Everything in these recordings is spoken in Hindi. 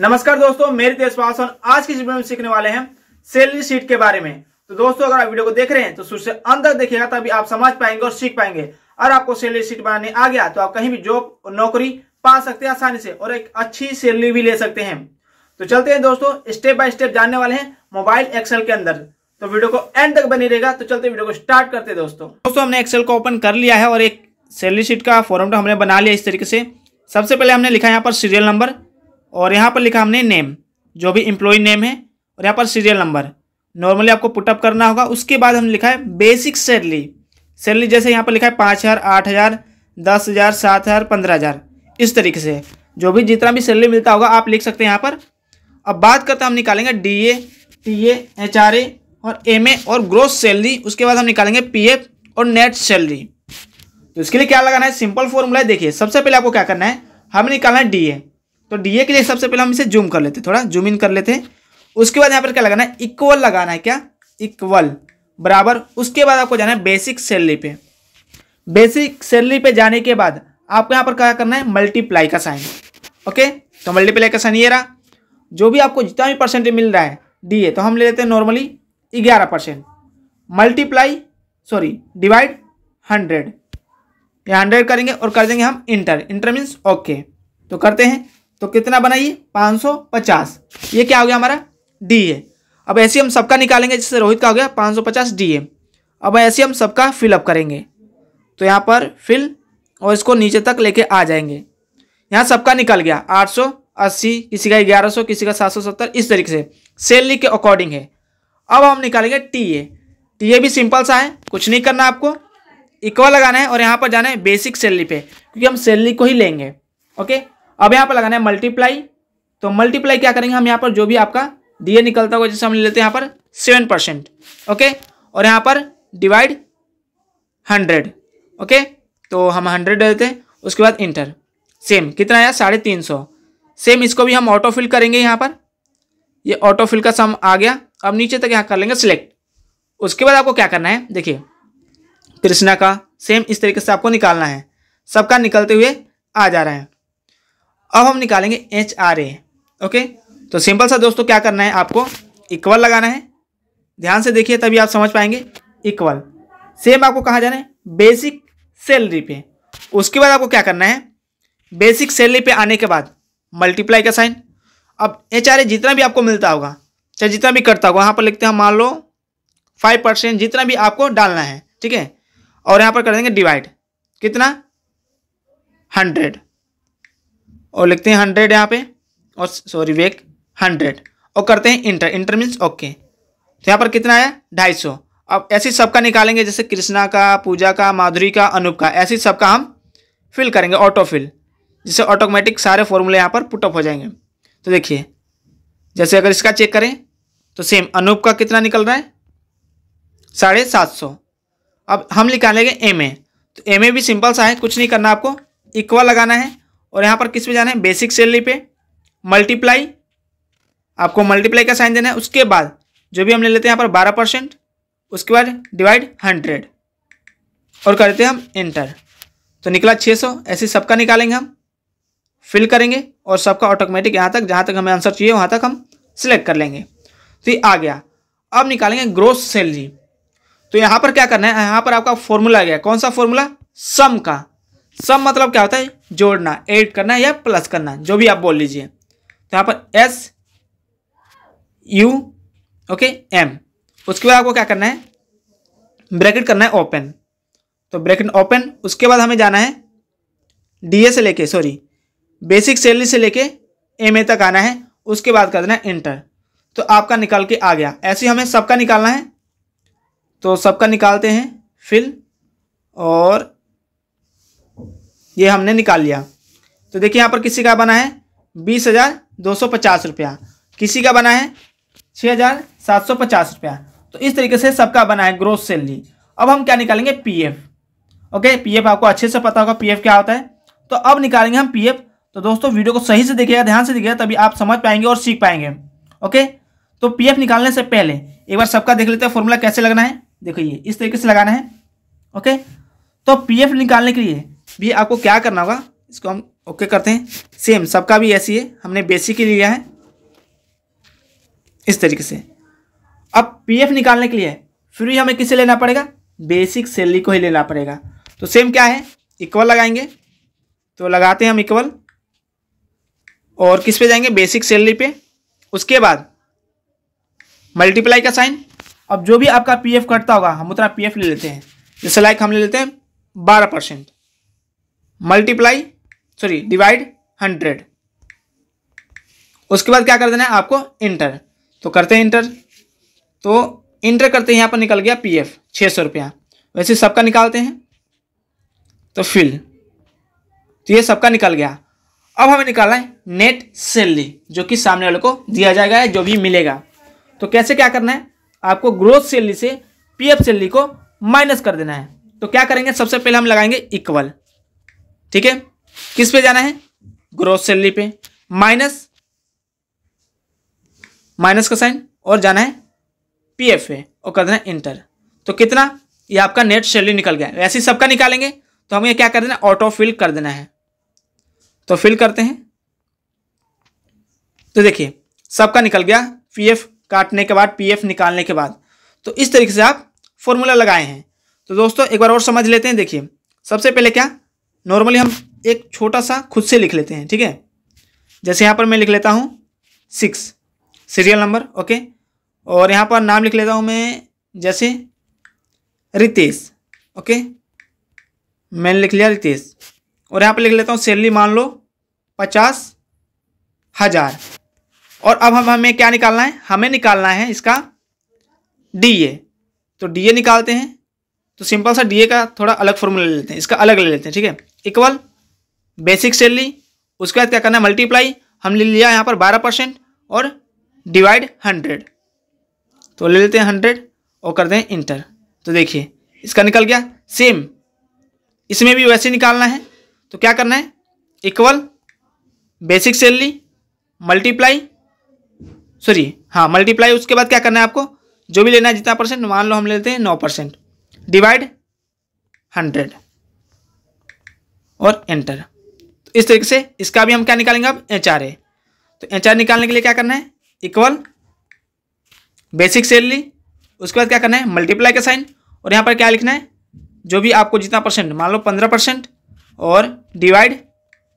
नमस्कार दोस्तों मेरे देश पासन आज की वीडियो में सीखने वाले हैं सैलरी शीट के बारे में तो दोस्तों अगर आप वीडियो को देख रहे हैं तो शुरू से अंदर देखिएगा तभी आप समझ पाएंगे और सीख पाएंगे और आपको सैलरी शीट बनाने आ गया तो आप कहीं भी जॉब और नौकरी पा सकते हैं आसानी से और एक अच्छी सैलरी भी ले सकते हैं तो चलते हैं दोस्तों स्टेप बाय स्टेप जानने वाले हैं मोबाइल एक्सेल के अंदर तो वीडियो को एंड तक बनी रहेगा तो चलते वीडियो को स्टार्ट करते हैं दोस्तों दोस्तों हमने एक्सेल को ओपन कर लिया है और एक सैलरी शीट का फॉर्म तो हमने बना लिया इस तरीके से सबसे पहले हमने लिखा यहाँ पर सीरियल नंबर और यहाँ पर लिखा हमने नेम जो भी एम्प्लॉय नेम है और यहाँ पर सीरियल नंबर नॉर्मली आपको पुटअप करना होगा उसके बाद हमने लिखा है बेसिक सैलरी सैलरी जैसे यहाँ पर लिखा है पाँच हज़ार आठ हज़ार दस हज़ार सात हज़ार पंद्रह हज़ार इस तरीके से जो भी जितना भी सैलरी मिलता होगा आप लिख सकते हैं यहाँ पर अब बात करते हैं हम निकालेंगे D A T A H R A और एम ए और ग्रोथ सैलरी उसके बाद हम निकालेंगे पी एफ और नेट सैलरी तो इसके लिए क्या लगाना है सिंपल फॉर्मूला है देखिए सबसे पहले आपको क्या करना है हमें निकालना है डी ए तो डी के लिए सबसे पहले हम इसे जूम कर लेते थोड़ा जूम इन कर लेते हैं उसके बाद यहाँ पर क्या लगाना है इक्वल लगाना है क्या इक्वल बराबर उसके बाद आपको जाना है बेसिक सैलरी पे बेसिक सैलरी पे जाने के बाद आपको यहाँ पर क्या करना है मल्टीप्लाई का साइन ओके तो मल्टीप्लाई का साइन ये रहा जो भी आपको जितना भी परसेंटेज मिल रहा है डी ए तो हम ले लेते हैं नॉर्मली ग्यारह percent multiply sorry divide hundred या हंड्रेड करेंगे और कर देंगे हम इंटर इंटर मीन्स ओके तो करते हैं तो कितना बनाइए पाँच सौ पचास ये क्या हो गया हमारा डी ए अब ऐसे हम सबका निकालेंगे जिससे रोहित का हो गया पाँच सौ पचास डी ए अब ऐसे हम सबका फिलअप करेंगे तो यहाँ पर फिल और इसको नीचे तक लेके आ जाएंगे यहाँ सबका निकल गया आठ सौ अस्सी किसी का ग्यारह सौ किसी का सात सौ सत्तर इस तरीके से सैलरी के अकॉर्डिंग है अब हम निकालेंगे टी ए टी ए भी सिंपल सा है कुछ नहीं करना आपको इक्वल लगाना है और यहाँ पर जाना है बेसिक सैलरी पे क्योंकि हम सैलरी को ही लेंगे ओके अब यहाँ पर लगाना है मल्टीप्लाई तो मल्टीप्लाई क्या करेंगे हम यहाँ पर जो भी आपका ए निकलता होगा जैसे हम लेते हैं यहाँ पर सेवन परसेंट ओके और यहाँ पर डिवाइड हंड्रेड ओके तो हम हंड्रेड देते हैं उसके बाद इंटर सेम कितना आया साढ़े तीन सौ सेम इसको भी हम ऑटो फिल करेंगे यहाँ पर ये ऑटो फिल का सम आ गया अब नीचे तक यहाँ कर लेंगे सिलेक्ट उसके बाद आपको क्या करना है देखिए कृष्णा का सेम इस तरीके से आपको निकालना है सबका निकलते हुए आ जा रहा है अब हम निकालेंगे एच आर ए ओके तो सिंपल सा दोस्तों क्या करना है आपको इक्वल लगाना है ध्यान से देखिए तभी आप समझ पाएंगे इक्वल सेम आपको कहा जाना है बेसिक सैलरी पे उसके बाद आपको क्या करना है बेसिक सैलरी पे आने के बाद मल्टीप्लाई का साइन अब एच आर ए जितना भी आपको मिलता होगा चाहे जितना भी करता होगा वहाँ पर लिखते हैं मान लो फाइव परसेंट जितना भी आपको डालना है ठीक है और यहाँ पर कर देंगे डिवाइड कितना हंड्रेड और लिखते हैं हंड्रेड यहाँ पे और सॉरी वेक हंड्रेड और करते हैं इंटर इंटर मीन्स ओके तो यहाँ पर कितना आया ढाई सौ अब ऐसे सबका निकालेंगे जैसे कृष्णा का पूजा का माधुरी का अनूप का ऐसे सबका हम फिल करेंगे ऑटो फिल जिससे ऑटोमेटिक सारे फॉर्मूले यहाँ पर पुटअप हो जाएंगे तो देखिए जैसे अगर इसका चेक करें तो सेम अनूप का कितना निकल रहा है साढ़े सात सौ अब हम निकालेंगे एम ए तो एम ए भी सिंपल सा है कुछ नहीं करना आपको इक्वल लगाना है और यहाँ पर किस पे जाना है बेसिक सैलरी पे मल्टीप्लाई आपको मल्टीप्लाई का साइन देना है उसके बाद जो भी हम ले लेते हैं यहाँ पर बारह परसेंट उसके बाद डिवाइड हंड्रेड और करते हैं हम इंटर तो निकला छः सौ ऐसे सबका निकालेंगे हम फिल करेंगे और सबका ऑटोमेटिक यहाँ तक जहाँ तक हमें आंसर चाहिए वहाँ तक हम सिलेक्ट कर लेंगे तो ये आ गया अब निकालेंगे ग्रोथ सैलरी तो यहाँ पर क्या करना है यहाँ पर आपका फॉर्मूला आ गया कौन सा फॉर्मूला सम का सम मतलब क्या होता है जोड़ना एड करना या प्लस करना जो भी आप बोल लीजिए तो यहाँ पर एस यू ओके एम उसके बाद आपको क्या करना है ब्रैकेट करना है ओपन तो ब्रैकेट ओपन उसके बाद हमें जाना है डी से लेके सॉरी बेसिक सैलरी से लेके एम ए तक आना है उसके बाद कर देना है इंटर तो आपका निकाल के आ गया ऐसे हमें सबका निकालना है तो सबका निकालते हैं फिल और ये हमने निकाल लिया तो देखिए यहाँ पर किसी का बना है बीस हज़ार दो सौ पचास रुपया किसी का बना है छः हज़ार सात सौ पचास रुपया तो इस तरीके से सबका बना है ग्रोथ सैलरी अब हम क्या निकालेंगे पी ओके पी आपको अच्छे से पता होगा पी क्या होता है तो अब निकालेंगे हम पी तो दोस्तों वीडियो को सही से देखिएगा ध्यान से देखिएगा तभी आप समझ पाएंगे और सीख पाएंगे ओके तो पीएफ निकालने से पहले एक बार सबका देख लेते हैं फॉर्मूला कैसे लगना है देखो ये इस तरीके से लगाना है ओके तो पीएफ निकालने के लिए भी आपको क्या करना होगा इसको हम ओके करते हैं सेम सबका भी ऐसी है हमने बेसिक ही लिया है इस तरीके से अब पीएफ निकालने के लिए फिर भी हमें किसे लेना पड़ेगा बेसिक सैलरी को ही लेना पड़ेगा तो सेम क्या है इक्वल लगाएंगे तो लगाते हैं हम इक्वल और किस पे जाएंगे बेसिक सैलरी पे उसके बाद मल्टीप्लाई का साइन अब जो भी आपका पीएफ कटता होगा हम उतना पीएफ ले लेते हैं जैसे लाइक हम ले लेते हैं बारह percent multiply sorry divide hundred उसके बाद क्या कर देना है आपको इंटर तो करते हैं इंटर तो इंटर करते हैं यहाँ पर निकल गया पी एफ छः सौ रुपया वैसे सबका निकालते हैं तो फिल तो ये सबका निकल गया अब हमें निकालना है नेट सैलरी जो कि सामने वाले को दिया जाएगा जो भी मिलेगा तो कैसे क्या करना है आपको ग्रोथ सैलरी से पी एफ सैलरी को माइनस कर देना है तो क्या करेंगे सबसे पहले हम लगाएंगे इक्वल ठीक है किस पे जाना है ग्रोथ सैलरी पे माइनस माइनस का साइन और जाना है पी एफ पे और कर देना इंटर तो कितना ये आपका नेट सैलरी निकल गया वैसे ही सबका निकालेंगे तो हमें क्या कर देना ऑटो फिल कर देना है तो फिल करते हैं तो देखिए सबका निकल गया पीएफ काटने के बाद पीएफ निकालने के बाद तो इस तरीके से आप फॉर्मूला लगाए हैं तो दोस्तों एक बार और समझ लेते हैं देखिए सबसे पहले क्या नॉर्मली हम एक छोटा सा खुद से लिख लेते हैं ठीक है जैसे यहाँ पर मैं लिख लेता हूँ सिक्स सीरियल नंबर ओके और यहाँ पर नाम लिख लेता हूँ मैं जैसे रितेश ओके मैंने लिख लिया रितेश और यहाँ पर लिख लेता हूँ सैलरी मान लो पचास हज़ार और अब हम हमें क्या निकालना है हमें निकालना है इसका डीए तो डीए निकालते हैं तो सिंपल सा डीए का थोड़ा अलग फॉर्मूला ले लेते हैं इसका अलग ले लेते हैं ठीक है इक्वल बेसिक सैलरी उसके बाद क्या करना है मल्टीप्लाई हम ले लिया यहाँ पर बारह परसेंट और डिवाइड हंड्रेड तो ले लेते हैं हंड्रेड और कर दें इंटर तो देखिए इसका निकल गया सेम इसमें भी वैसे निकालना है तो क्या करना है equal basic salary multiply sorry हाँ मल्टीप्लाई उसके बाद क्या करना है आपको जो भी लेना है जितना परसेंट मान लो हम लेते हैं नौ परसेंट डिवाइड हंड्रेड और एंटर तो इस तरीके से इसका भी हम क्या निकालेंगे अब एच आर ए तो एच आर निकालने के लिए क्या करना है इक्वल बेसिक सैलरी उसके बाद क्या करना है मल्टीप्लाई का साइन और यहाँ पर क्या लिखना है जो भी आपको जितना परसेंट मान लो पंद्रह परसेंट और डिवाइड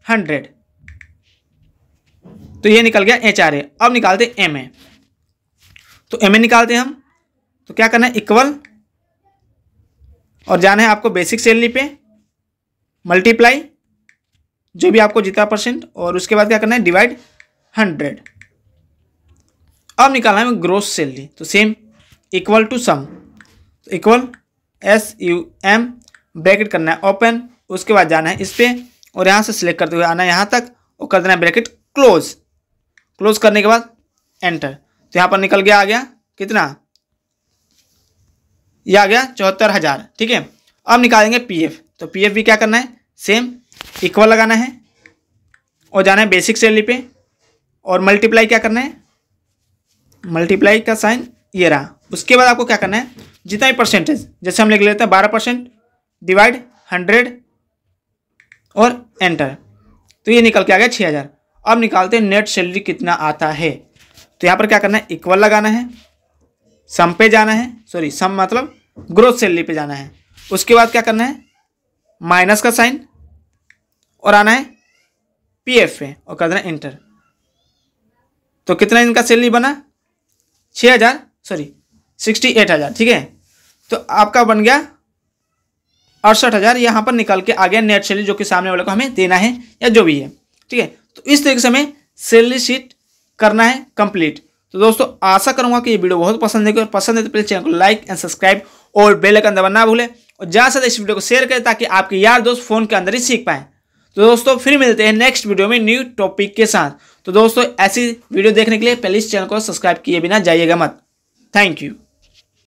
हंड्रेड तो ये निकल गया एच आर ए अब निकालते एम ए तो एम ए निकालते हैं हम तो क्या करना है इक्वल और जाना है आपको बेसिक सैलरी पे मल्टीप्लाई जो भी आपको जितना परसेंट और उसके बाद क्या करना है डिवाइड हंड्रेड अब निकालना है ग्रोस सैलरी तो same equal to sum equal S U M bracket करना है ओपन उसके बाद जाना है इस पर और यहाँ से सिलेक्ट करते हुए आना है यहाँ तक और कर देना है ब्रैकेट क्लोज क्लोज करने के बाद एंटर तो यहाँ पर निकल गया आ गया कितना ये आ गया चौहत्तर हज़ार ठीक है अब निकालेंगे पीएफ तो पी एफ भी क्या करना है सेम इक्वल लगाना है और जाना है बेसिक सैलरी पे और मल्टीप्लाई क्या करना है मल्टीप्लाई का साइन ये रहा उसके बाद आपको क्या करना है जितना भी परसेंटेज जैसे हम लिख लेते हैं बारह परसेंट डिवाइड हंड्रेड और एंटर तो ये निकल के आ गया छः हज़ार अब निकालते हैं नेट सैलरी कितना आता है तो यहाँ पर क्या करना है इक्वल लगाना है सम पे जाना है सॉरी सम मतलब ग्रोथ सैलरी पे जाना है उसके बाद क्या करना है माइनस का साइन और आना है पी एफ पे और कर देना इंटर तो कितना इनका सैलरी बना छः हज़ार सॉरी सिक्सटी एट हज़ार ठीक है तो आपका बन गया अड़सठ हज़ार यहाँ पर निकाल के आ गया नेट सैलरी जो कि सामने वाले को हमें देना है या जो भी है ठीक है तो इस तरीके से हमें सैलरी शीट करना है कंप्लीट तो दोस्तों आशा करूँगा कि ये वीडियो बहुत पसंद है और पसंद है तो प्लीज़ चैनल को लाइक एंड सब्सक्राइब और बेल आइकन दबाना ना भूलें और ज़्यादा से ज़्यादा इस वीडियो को शेयर करें ताकि आपके यार दोस्त फ़ोन के अंदर ही सीख पाएँ तो दोस्तों फिर मिलते हैं नेक्स्ट वीडियो में न्यू टॉपिक के साथ तो दोस्तों ऐसी वीडियो देखने के लिए पहले इस चैनल को सब्सक्राइब किए बिना जाइएगा मत थैंक यू